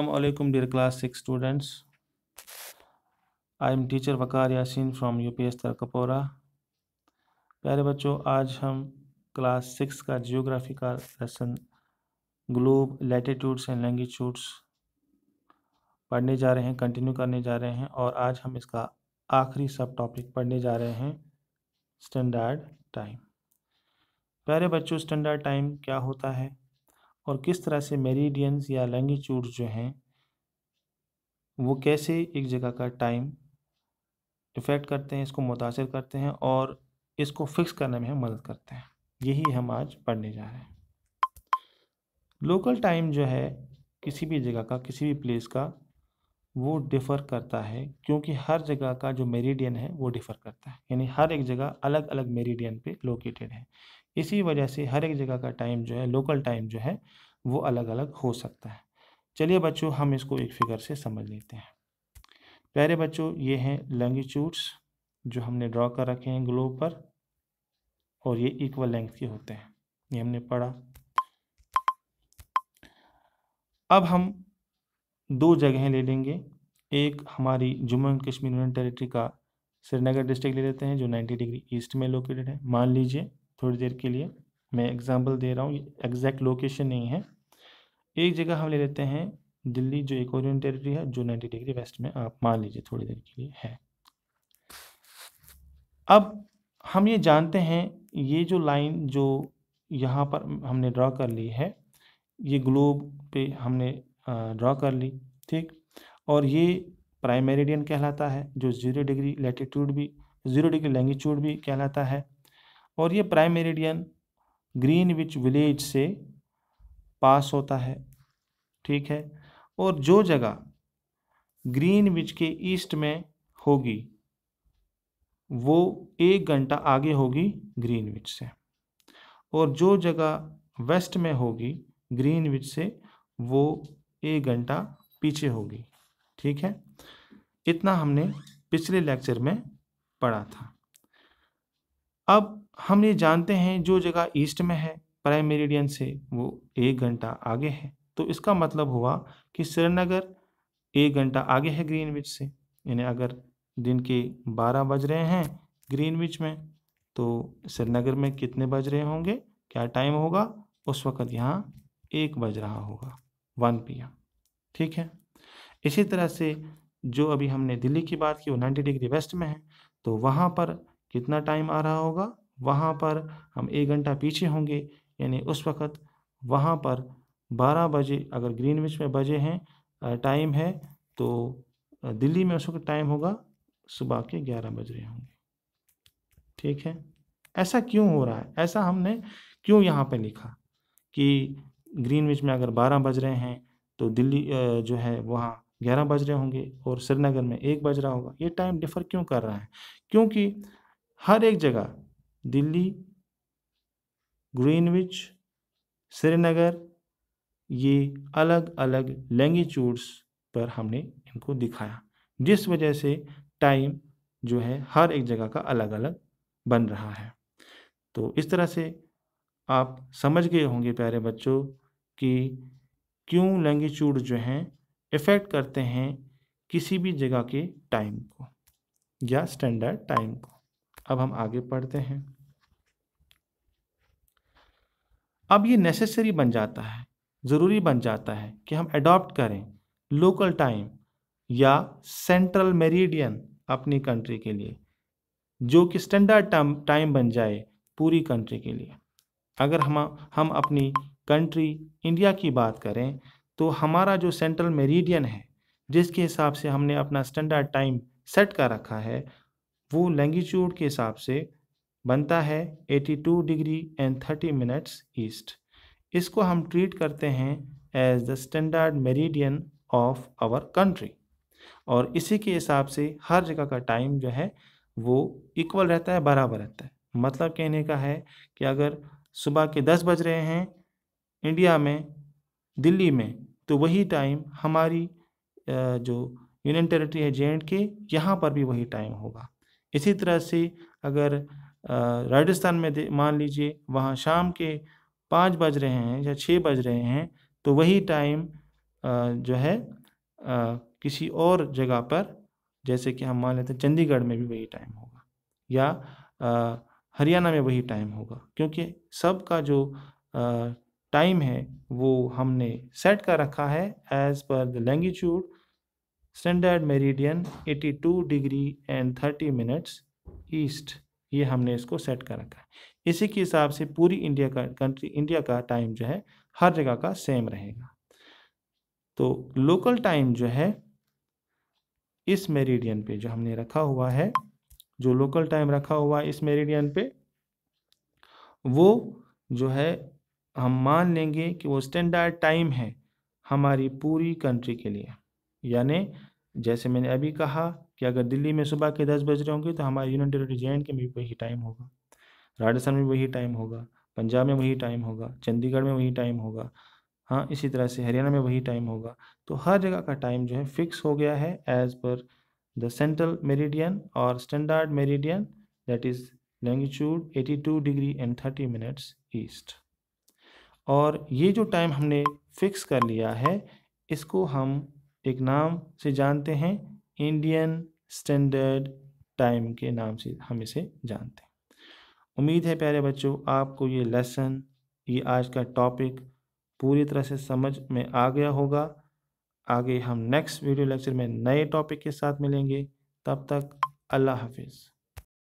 Assalamualaikum dear class 6 students. I am teacher Waqar U from UPS Tarakpora प्यारे बच्चों आज हम क्लास सिक्स का जियोग्राफी का lesson globe latitudes and longitudes पढ़ने जा रहे हैं कंटिन्यू करने जा रहे हैं और आज हम इसका आखिरी सब टॉपिक पढ़ने जा रहे हैं स्टैंडर्ड टाइम प्यारे बच्चों स्टैंडर्ड टाइम क्या होता है और किस तरह से मेरीडियंस या लैंगिट्यूड जो हैं वो कैसे एक जगह का टाइम इफ़ेक्ट करते हैं इसको मुतासर करते हैं और इसको फिक्स करने में हम मदद करते हैं यही हम आज पढ़ने जा रहे हैं लोकल टाइम जो है किसी भी जगह का किसी भी प्लेस का वो डिफ़र करता है क्योंकि हर जगह का जो मेरिडियन है वो डिफ़र करता है यानी हर एक जगह अलग अलग मेरिडियन पे लोकेटेड है इसी वजह से हर एक जगह का टाइम जो है लोकल टाइम जो है वो अलग अलग हो सकता है चलिए बच्चों हम इसको एक फिगर से समझ लेते हैं प्यारे बच्चों ये हैं लंगीच्यूड्स जो हमने ड्रॉ कर रखे हैं ग्लोब पर और ये इक्वल लेंथ के होते हैं ये हमने पढ़ा अब हम दो जगहें ले लेंगे एक हमारी Jammu and Kashmir union territory का श्रीनगर डिस्ट्रिक्ट ले लेते हैं जो 90 डिग्री ईस्ट में लोकेटेड है मान लीजिए थोड़ी देर के लिए मैं एग्ज़ाम्पल दे रहा हूँ एग्जैक्ट लोकेशन नहीं है एक जगह हम ले लेते हैं दिल्ली जो एक ओरियन टेरिटरी है जो नाइन्टी डिग्री वेस्ट में आप मान लीजिए थोड़ी देर के लिए है अब हम ये जानते हैं ये जो लाइन जो यहाँ पर हमने ड्रा कर ली है ये ग्लोब पे हमने ड्रा कर ली ठीक और ये प्राइमेरिडियन कहलाता है जो ज़ीरो डिग्री लेटीट्यूड भी ज़ीरो डिग्री लैंगीट्यूड भी कहलाता है और ये prime meridian Greenwich village से पास होता है ठीक है और जो जगह ग्रीन विच के ईस्ट में होगी वो एक घंटा आगे होगी ग्रीन विच से और जो जगह वेस्ट में होगी ग्रीन विच से वो एक घंटा पीछे होगी ठीक है इतना हमने पिछले लेक्चर में पढ़ा था अब हम ये जानते हैं जो जगह ईस्ट में है प्राइम मेरिडियन से वो एक घंटा आगे है तो इसका मतलब हुआ कि श्रीनगर एक घंटा आगे है ग्रीनविच से यानी अगर दिन के बारह बज रहे हैं ग्रीनविच में तो श्रीनगर में कितने बज रहे होंगे क्या टाइम होगा उस वक़्त यहाँ एक बज रहा होगा वन पी ठीक है इसी तरह से जो अभी हमने दिल्ली की बात की वो नाइन्टी डिग्री वेस्ट में है तो वहाँ पर कितना टाइम आ रहा होगा वहाँ पर हम एक घंटा पीछे होंगे यानी उस वक़्त वहाँ पर 12 बजे अगर ग्रीनविच में बजे हैं टाइम है तो दिल्ली में उस वक्त टाइम होगा सुबह के 11 बज रहे होंगे ठीक है ऐसा क्यों हो रहा है ऐसा हमने क्यों यहाँ पे लिखा कि ग्रीनविच में अगर 12 बज रहे हैं तो दिल्ली जो है वहाँ ग्यारह बज रहे होंगे और श्रीनगर में एक बज रहा होगा ये टाइम डिफ़र क्यों कर रहा है क्योंकि हर एक जगह दिल्ली ग्रीनविच श्रीनगर ये अलग अलग लैंगिट्यूड्स पर हमने इनको दिखाया जिस वजह से टाइम जो है हर एक जगह का अलग अलग बन रहा है तो इस तरह से आप समझ गए होंगे प्यारे बच्चों कि क्यों लैंगिट्यूड जो हैं इफ़ेक्ट करते हैं किसी भी जगह के टाइम को या स्टैंडर्ड टाइम को अब हम आगे पढ़ते हैं अब ये नेसेसरी बन जाता है ज़रूरी बन जाता है कि हम अडॉप्ट करें लोकल टाइम या सेंट्रल मेरिडियन अपनी कंट्री के लिए जो कि स्टैंडर्ड टाइम बन जाए पूरी कंट्री के लिए अगर हम हम अपनी कंट्री इंडिया की बात करें तो हमारा जो सेंट्रल मेरिडियन है जिसके हिसाब से हमने अपना स्टैंडर्ड टाइम सेट कर रखा है वो लैंगिट्यूड के हिसाब से बनता है 82 डिग्री एंड 30 मिनट्स ईस्ट इसको हम ट्रीट करते हैं as the standard meridian of our country और इसी के हिसाब से हर जगह का टाइम जो है वो इक्वल रहता है बराबर रहता है मतलब कहने का है कि अगर सुबह के दस बज रहे हैं इंडिया में दिल्ली में तो वही टाइम हमारी जो यूनियन टेरिटरी है जे एंड के यहाँ पर भी वही टाइम होगा इसी तरह से अगर राजस्थान में मान लीजिए वहाँ शाम के पाँच बज रहे हैं या छः बज रहे हैं तो वही टाइम जो है किसी और जगह पर जैसे कि हम मान लेते हैं चंडीगढ़ में भी वही टाइम होगा या हरियाणा में वही टाइम होगा क्योंकि सब का जो टाइम है वो हमने सेट कर रखा है as per the longitude standard meridian 82 degree and 30 minutes east ये हमने इसको सेट कर रखा है इसी के हिसाब से पूरी इंडिया का कंट्री इंडिया का टाइम जो है हर जगह का सेम रहेगा तो लोकल टाइम जो है इस मेरिडियन पे जो हमने रखा हुआ है जो लोकल टाइम रखा हुआ है इस मेरिडियन पे वो जो है हम मान लेंगे कि वो स्टैंडर्ड टाइम है हमारी पूरी कंट्री के लिए यानी जैसे मैंने अभी कहा कि अगर दिल्ली में सुबह के दस बज रहे होंगे तो हमारे यूनियन टेरेटरी जे के में भी वही टाइम होगा राजस्थान में वही टाइम होगा पंजाब में वही टाइम होगा चंडीगढ़ में वही टाइम होगा हाँ इसी तरह से हरियाणा में वही टाइम होगा तो हर जगह का टाइम जो है फिक्स हो गया है as per the central meridian और standard meridian that is at 82 degree and 30 minutes east और ये जो टाइम हमने फिक्स कर लिया है इसको हम एक नाम से जानते हैं इंडियन स्टैंडर्ड टाइम के नाम से हम इसे जानते हैं उम्मीद है प्यारे बच्चों आपको ये लेसन ये आज का टॉपिक पूरी तरह से समझ में आ गया होगा आगे हम नेक्स्ट वीडियो लेक्चर में नए टॉपिक के साथ मिलेंगे तब तक अल्लाह हाफिज़